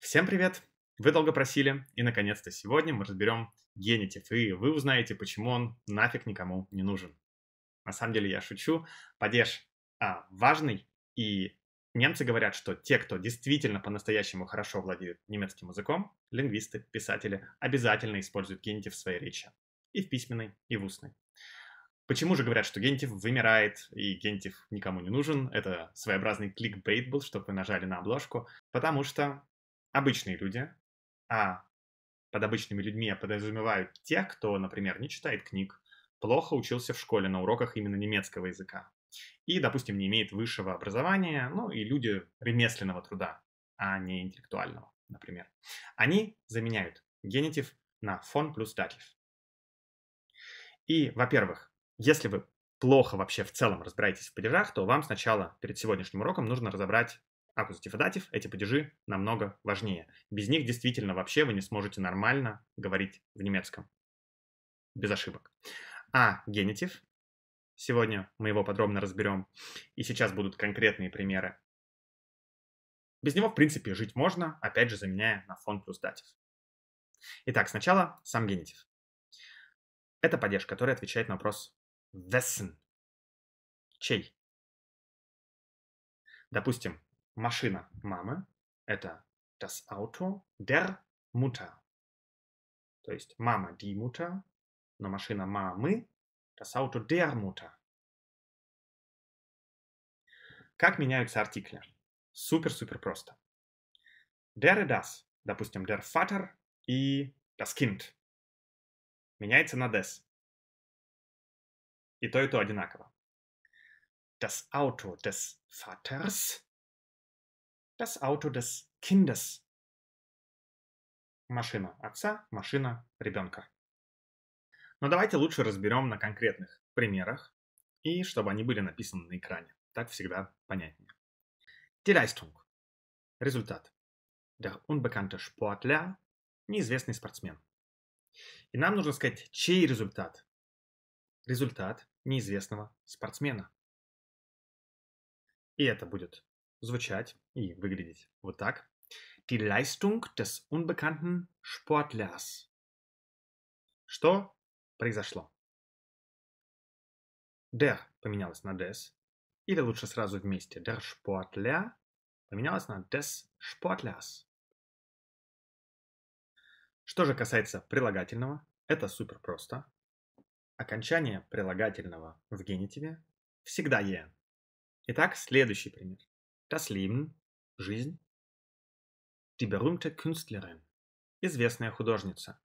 Всем привет! Вы долго просили, и наконец-то сегодня мы разберем генитив, и вы узнаете, почему он нафиг никому не нужен. На самом деле я шучу, падеж а, важный, и немцы говорят, что те, кто действительно по-настоящему хорошо владеют немецким языком, лингвисты, писатели, обязательно используют генитив в своей речи. И в письменной, и в устной. Почему же говорят, что гентив вымирает и гентив никому не нужен? Это своеобразный кликбейт был, чтобы вы нажали на обложку. Потому что обычные люди, а под обычными людьми я подразумеваю тех, кто, например, не читает книг, плохо учился в школе на уроках именно немецкого языка и, допустим, не имеет высшего образования, ну и люди ремесленного труда, а не интеллектуального, например. Они заменяют генитив на фон плюс датив. И, во-первых, если вы плохо вообще в целом разбираетесь в падежах, то вам сначала перед сегодняшним уроком нужно разобрать акус дефидатив, эти падежи намного важнее. Без них действительно вообще вы не сможете нормально говорить в немецком. Без ошибок. А генитив. Сегодня мы его подробно разберем. И сейчас будут конкретные примеры. Без него, в принципе, жить можно, опять же, заменяя на фон плюс датив. Итак, сначала сам генитив. Это падеж, который отвечает на вопрос «wessen» — «чей?». Допустим, Машина мамы – это das Auto der Mutter. То есть мама die Mutter, но машина мамы – das Auto der Mutter. Как меняются артикли? Супер-супер просто. Der и das. Допустим, der Vater и das Kind. Меняется на des. И то, и то одинаково. Das Auto des Vaters Das Auto des Kindes. Машина отца, машина ребенка. Но давайте лучше разберем на конкретных примерах и чтобы они были написаны на экране. Так всегда понятнее. Die Leistung. Результат. Der unbekannte Sportler. Неизвестный спортсмен. И нам нужно сказать, чей результат. Результат неизвестного спортсмена. И это будет звучать и выглядеть вот так. Die Leistung des unbekannten Sportlers. Что произошло? Der поменялось на des, или лучше сразу вместе. Der Sportler поменялось на des Sportlers. Что же касается прилагательного, это супер просто. Окончание прилагательного в генитиве всегда «е». Итак, следующий пример. Das Leben Жизнь? Die berühmte Künstlerin. Известная художница.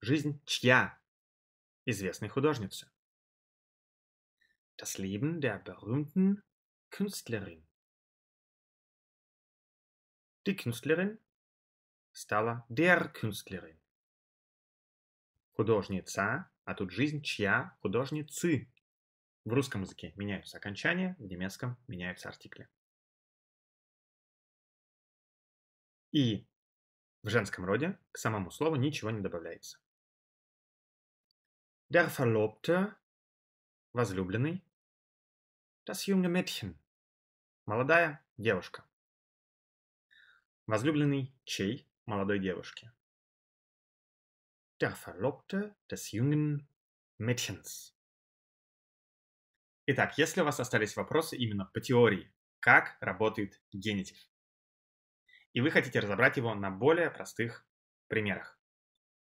Жизнь чья? Известной художницы. Das Leben der berühmten Künstlerin. Die Künstlerin стала der Künstlerin. Художница, а тут жизнь чья? Художницы. В русском языке меняются окончания, в немецком меняются артикли. И в женском роде к самому слову ничего не добавляется. Der Verlobte, возлюбленный. Das junge Mädchen, молодая девушка. Возлюбленный чей молодой девушки. Der Verlobte des jungen Mädchens. Итак, если у вас остались вопросы именно по теории, как работает генитив, и вы хотите разобрать его на более простых примерах.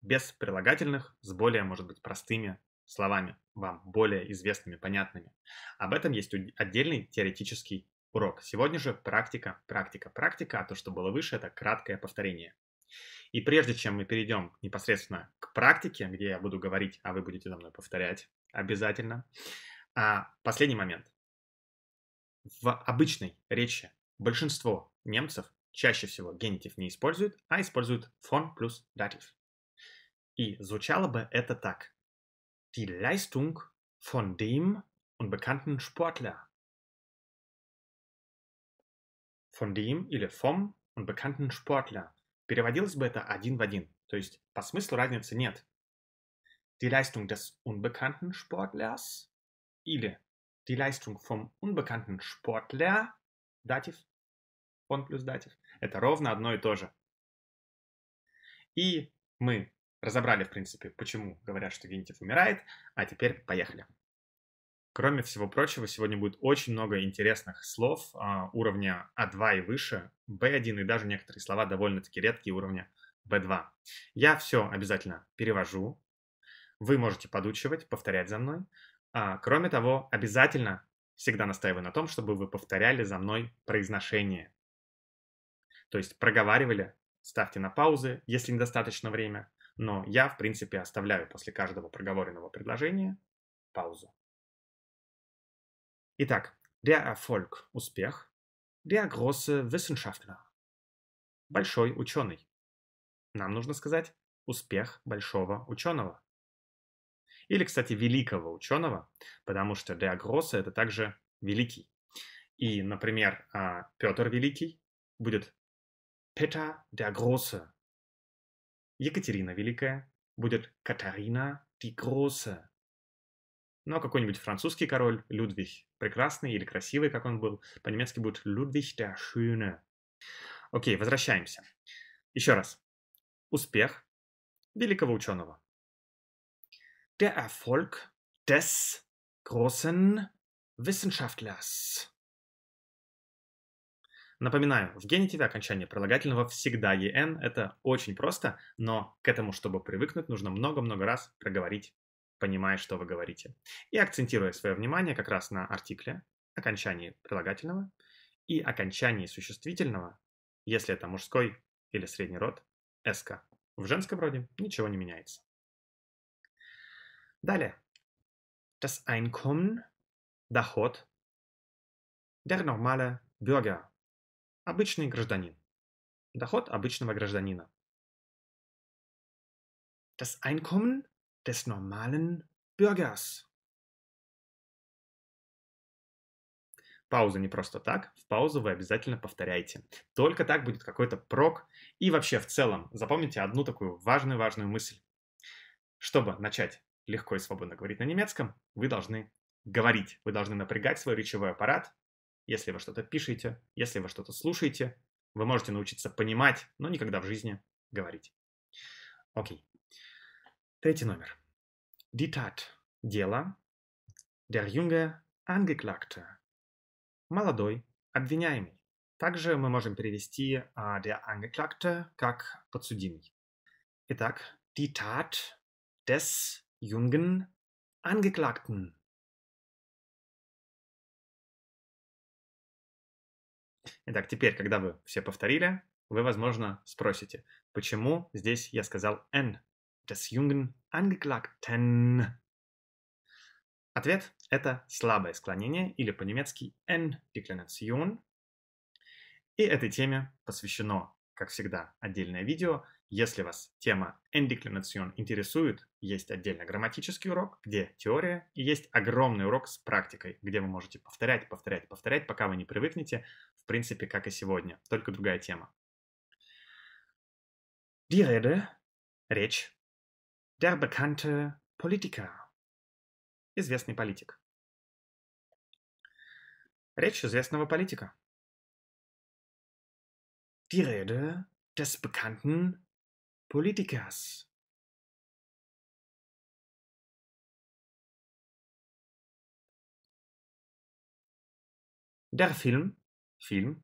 Без прилагательных, с более, может быть, простыми словами, вам более известными, понятными. Об этом есть отдельный теоретический урок. Сегодня же практика, практика, практика, а то, что было выше, это краткое повторение. И прежде чем мы перейдем непосредственно к практике, где я буду говорить, а вы будете за мной повторять обязательно, а, последний момент. В обычной речи большинство немцев чаще всего генитив не используют, а используют von плюс датив. И звучало бы это так. Die Leistung von dem unbekannten Sportler. Von dem или vom unbekannten Sportler. Переводилось бы это один в один. То есть по смыслу разницы нет. Die Leistung des unbekannten Sportlers или die Leistung vom unbekannten Sportler, Dativ он плюс датив. Это ровно одно и то же. И мы разобрали, в принципе, почему говорят, что генитив умирает, а теперь поехали. Кроме всего прочего, сегодня будет очень много интересных слов а, уровня А2 и выше, B1 и даже некоторые слова довольно-таки редкие уровня B2. Я все обязательно перевожу. Вы можете подучивать, повторять за мной. А, кроме того, обязательно всегда настаиваю на том, чтобы вы повторяли за мной произношение то есть проговаривали, ставьте на паузы, если недостаточно время, но я, в принципе, оставляю после каждого проговоренного предложения паузу. Итак, der Erfolg – успех, der große Wissenschaftler – большой ученый. Нам нужно сказать «успех большого ученого». Или, кстати, великого ученого, потому что der große – это также великий. И, например, а, Петр Великий будет Peter der Große. Екатерина Великая будет Катарина die Große. Ну, а какой-нибудь французский король Людвиг Прекрасный или Красивый, как он был, по-немецки будет Людвиг der Schöne. Окей, возвращаемся. Еще раз. Успех великого ученого. Der Erfolg des großen Wissenschaftlers. Напоминаю, в генитиве окончание прилагательного всегда «en». Это очень просто, но к этому, чтобы привыкнуть, нужно много-много раз проговорить, понимая, что вы говорите. И акцентируя свое внимание как раз на артикле, окончании прилагательного и окончании существительного, если это мужской или средний род, «sk». В женском роде ничего не меняется. Далее. Das Einkommen, доход, der normale Bürger, Обычный гражданин. Доход обычного гражданина. Das Einkommen des normalen Bürgers. Пауза не просто так. В паузу вы обязательно повторяйте. Только так будет какой-то прок. И вообще в целом запомните одну такую важную-важную мысль. Чтобы начать легко и свободно говорить на немецком, вы должны говорить. Вы должны напрягать свой речевой аппарат, если вы что-то пишете, если вы что-то слушаете, вы можете научиться понимать, но никогда в жизни говорить. Окей. Третий номер. Die Tat. Дело. Der junge Angeklagte. Молодой, обвиняемый. Также мы можем перевести uh, der Angeklagte как подсудимый. Итак, die Tat des jungen Angeklagten. Итак, теперь, когда вы все повторили, вы, возможно, спросите, почему здесь я сказал n. Das jungen Angeklagten? Ответ – это слабое склонение, или по-немецки n «Endeklination». И этой теме посвящено, как всегда, отдельное видео – если вас тема «Эндеклинацион» интересует, есть отдельно грамматический урок, где теория, и есть огромный урок с практикой, где вы можете повторять, повторять, повторять, пока вы не привыкнете, в принципе, как и сегодня, только другая тема. Die Rede, речь, der bekannte Politiker, известный политик. Речь известного политика. Die Rede des bekannten políticas Der Film, фильм,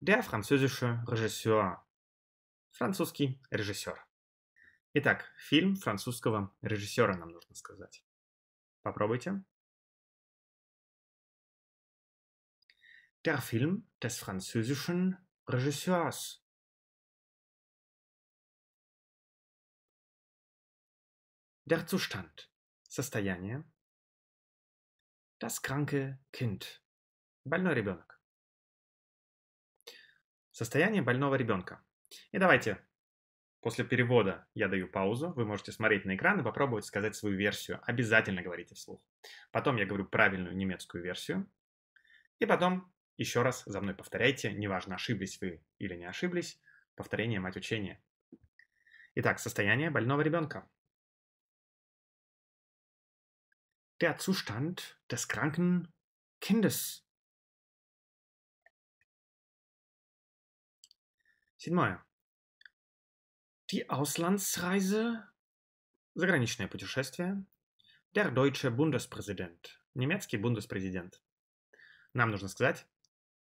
der französische Regisseur, французский режиссер. Итак, фильм французского режиссера нам нужно сказать. Попробуйте. Der Film des französischen Regisseurs. Der Zustand, состояние. Das kranke Kind, больной ребенок. Состояние больного ребенка. И давайте После перевода я даю паузу, вы можете смотреть на экран и попробовать сказать свою версию. Обязательно говорите вслух. Потом я говорю правильную немецкую версию. И потом еще раз за мной повторяйте, неважно, ошиблись вы или не ошиблись. Повторение – мать учения. Итак, состояние больного ребенка. der Zustand des kranken Kindes. Седьмое. Die Auslandsreise, заграничное путешествие, der deutsche Bundespräsident, немецкий Bundespräsident. Нам нужно сказать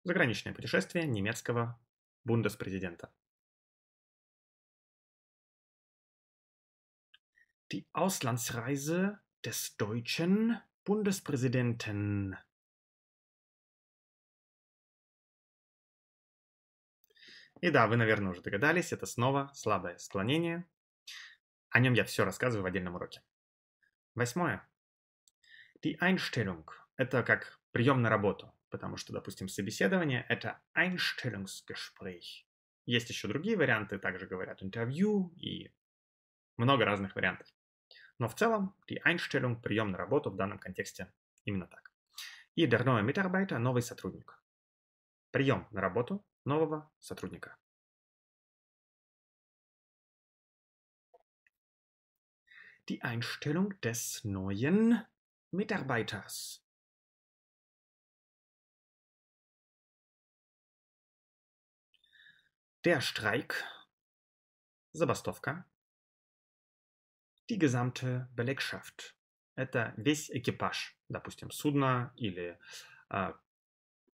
заграничное путешествие немецкого Bundespräsidenten. Die Auslandsreise des deutschen Bundespräsidenten. И да, вы, наверное, уже догадались, это снова слабое склонение. О нем я все рассказываю в отдельном уроке. Восьмое. Die Einstellung – это как прием на работу, потому что, допустим, собеседование – это Einstellungsgespräch. Есть еще другие варианты, также говорят интервью и много разных вариантов. Но в целом die Einstellung, прием на работу в данном контексте именно так. И der neue Mitarbeiter – новый сотрудник. Прием на работу нового сотрудника. Die Einstellung des neuen Mitarbeiters. Der Streik, Забастовка, die gesamte Belegschaft. Это весь экипаж, допустим, судна или э,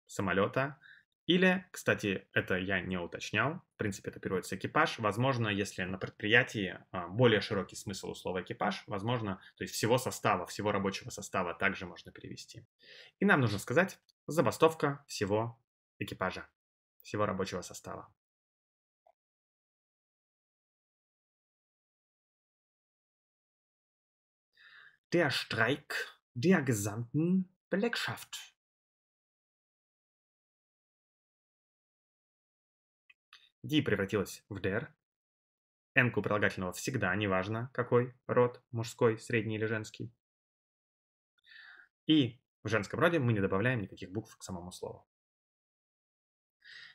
самолета. Или, кстати, это я не уточнял, в принципе, это переводится экипаж. Возможно, если на предприятии а, более широкий смысл у слова экипаж, возможно, то есть всего состава, всего рабочего состава также можно перевести. И нам нужно сказать забастовка всего экипажа, всего рабочего состава. der Streik der gesamten Belegschaft. Ди превратилась в дер. Энку прилагательного всегда, неважно какой род, мужской, средний или женский. И в женском роде мы не добавляем никаких букв к самому слову.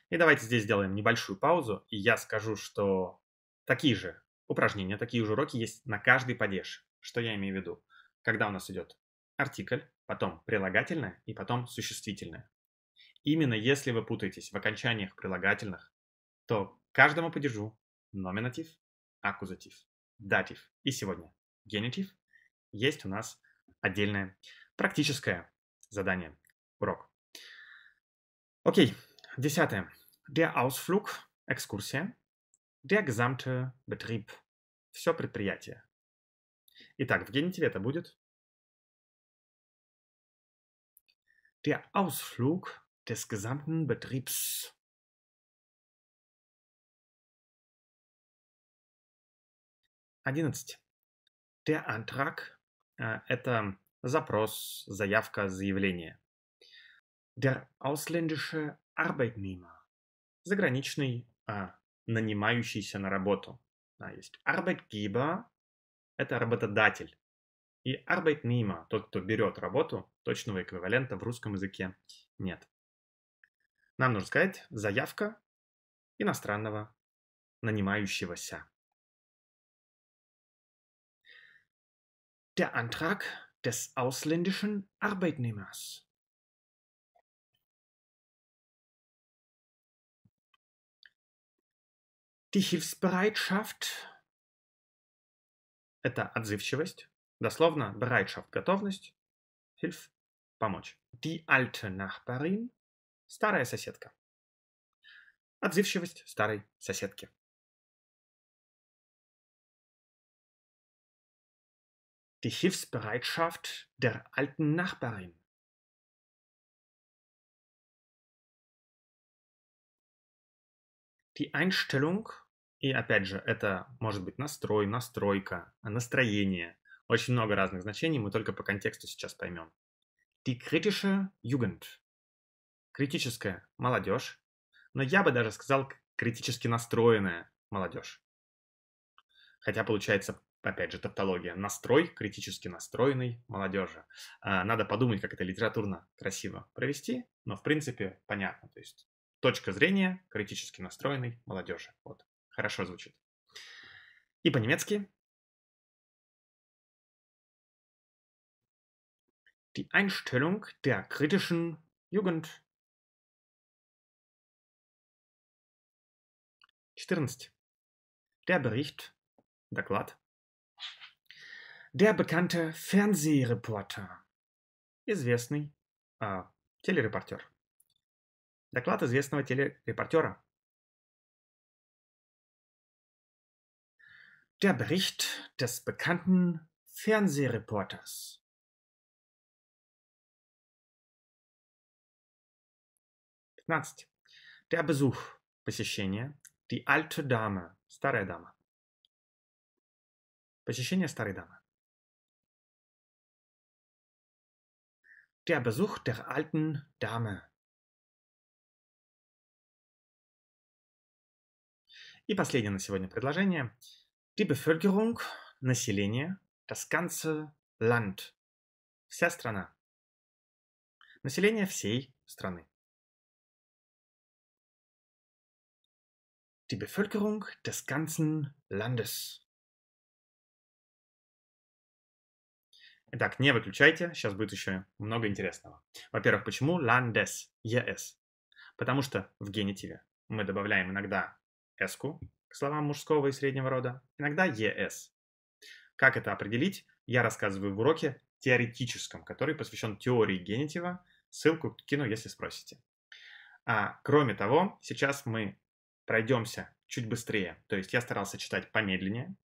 И давайте здесь сделаем небольшую паузу, и я скажу, что такие же упражнения, такие же уроки есть на каждый падеж. Что я имею в виду? когда у нас идет артикль, потом прилагательное и потом существительное. Именно если вы путаетесь в окончаниях прилагательных, то каждому падежу номинатив, аккузатив, датив и сегодня генитив есть у нас отдельное практическое задание, урок. Окей, десятое. Der Ausflug, экскурсия. Der gesamte Betrieb, все предприятие. Итак, в генитиве это будет der Ausflug des gesamten Betriebs. Одиннадцать. Der Antrag äh, это запрос, заявка, заявление. Der ausländische Arbeitnehmer – заграничный, а, нанимающийся на работу. Да, есть Arbeitgeber это работодатель. И Arbeitnehmer, тот, кто берет работу, точного эквивалента в русском языке нет. Нам нужно сказать заявка иностранного нанимающегося. Der Antrag des ausländischen Arbeitnehmers. Die Hilfsbereitschaft это отзывчивость, дословно Bereitschaft, готовность, Hilf, помочь. Die alte Nachbarin, старая соседка. Отзывчивость старой соседки. Die Hilfsbereitschaft der alten Nachbarin. Die Einstellung и опять же, это может быть настрой, настройка, настроение. Очень много разных значений, мы только по контексту сейчас поймем. Die kritische Jugend. Критическая молодежь. Но я бы даже сказал критически настроенная молодежь. Хотя получается, опять же, тавтология. Настрой критически настроенный молодежи. А, надо подумать, как это литературно красиво провести, но в принципе понятно. То есть точка зрения критически настроенной молодежи. Вот. Хорошо звучит. И по-немецки. Die Einstellung der kritischen Jugend. 14. Der Bericht, доклад. Der bekannte Fernsehreporter. Известный äh, телерепортер. Доклад известного телерепортера. Der Bericht des bekannten Fernsehreporters. Knast. Der Besuch, посещение, die alte Dame, старая дама. Посещение старой дамы. Der Besuch der alten Dame. И последнее на сегодня предложение – Die Bevölkerung, население, das ganze Land, вся страна. Население всей страны. Die Bevölkerung des ganzen Landes. Итак, не выключайте, сейчас будет еще много интересного. Во-первых, почему Landes, ES? Потому что в генитиве мы добавляем иногда s к словам мужского и среднего рода, иногда ЕС. Как это определить, я рассказываю в уроке теоретическом, который посвящен теории генитива. Ссылку кину, если спросите. А кроме того, сейчас мы пройдемся чуть быстрее. То есть я старался читать помедленнее.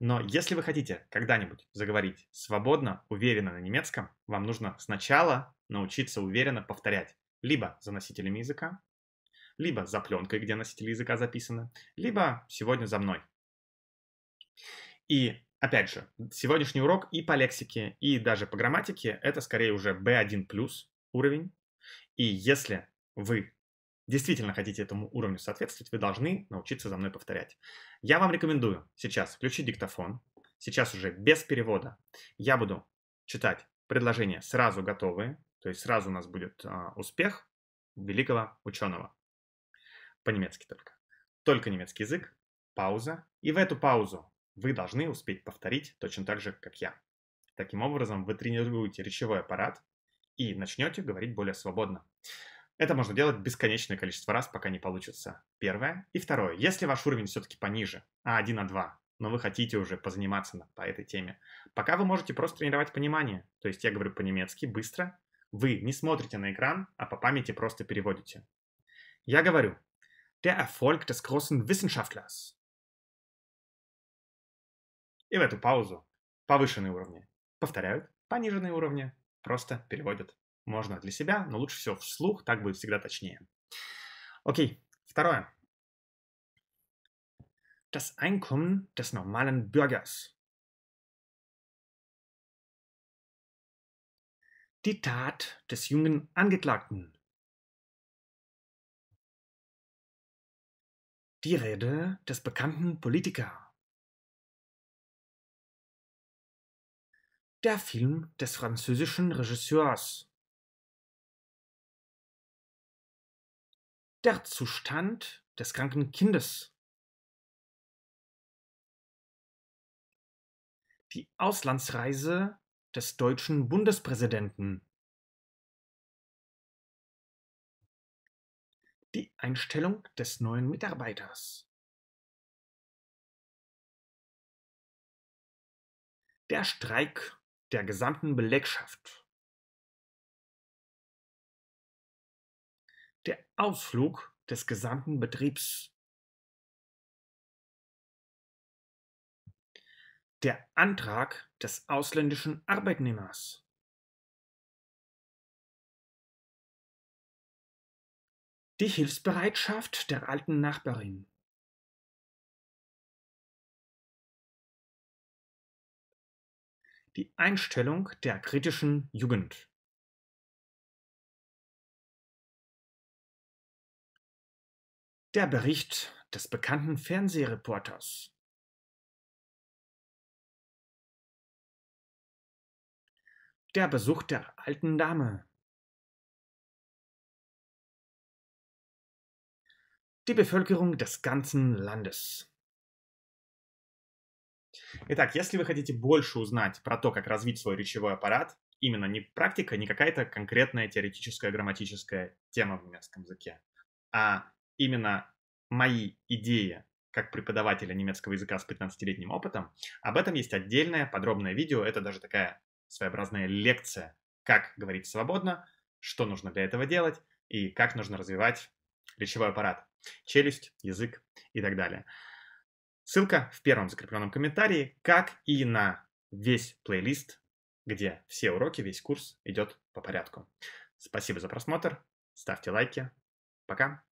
Но если вы хотите когда-нибудь заговорить свободно, уверенно на немецком, вам нужно сначала научиться уверенно повторять либо за носителями языка, либо за пленкой, где носители языка записаны, либо сегодня за мной. И опять же, сегодняшний урок и по лексике, и даже по грамматике это скорее уже B1 плюс уровень. И если вы действительно хотите этому уровню соответствовать, вы должны научиться за мной повторять. Я вам рекомендую сейчас включить диктофон, сейчас уже без перевода. Я буду читать предложения сразу готовые, то есть сразу у нас будет э, успех великого ученого по-немецки только. Только немецкий язык, пауза, и в эту паузу вы должны успеть повторить точно так же, как я. Таким образом, вы тренируете речевой аппарат и начнете говорить более свободно. Это можно делать бесконечное количество раз, пока не получится. Первое. И второе. Если ваш уровень все-таки пониже, А1, А2, но вы хотите уже позаниматься на, по этой теме, пока вы можете просто тренировать понимание. То есть я говорю по-немецки быстро, вы не смотрите на экран, а по памяти просто переводите. Я говорю Der Erfolg des großen Wissenschaftlers. И в эту паузу повышенные уровни повторяют, пониженные уровни просто переводят. Можно для себя, но лучше всего вслух, так будет всегда точнее. Окей, второе. Das Einkommen des normalen Bürgers. Die Tat des jungen Angeklagten. die Rede des bekannten Politiker. Der Film des französischen Regisseurs. Der Zustand des kranken Kindes. Die Auslandsreise des deutschen Bundespräsidenten. die Einstellung des neuen Mitarbeiters. Der Streik der gesamten Belegschaft. Der Ausflug des gesamten Betriebs. Der Antrag des ausländischen Arbeitnehmers. die Hilfsbereitschaft der alten Nachbarin. Die Einstellung der kritischen Jugend. Der Bericht des bekannten Fernsehreporters. Der Besuch der alten Dame. die Bevölkerung des ganzen Landes. Итак, если вы хотите больше узнать про то, как развить свой речевой аппарат, именно не практика, не какая-то конкретная теоретическая грамматическая тема в немецком языке, а именно мои идеи как преподавателя немецкого языка с 15-летним опытом, об этом есть отдельное подробное видео, это даже такая своеобразная лекция, как говорить свободно, что нужно для этого делать и как нужно развивать речевой аппарат челюсть, язык и так далее. Ссылка в первом закрепленном комментарии, как и на весь плейлист, где все уроки, весь курс идет по порядку. Спасибо за просмотр, ставьте лайки, пока!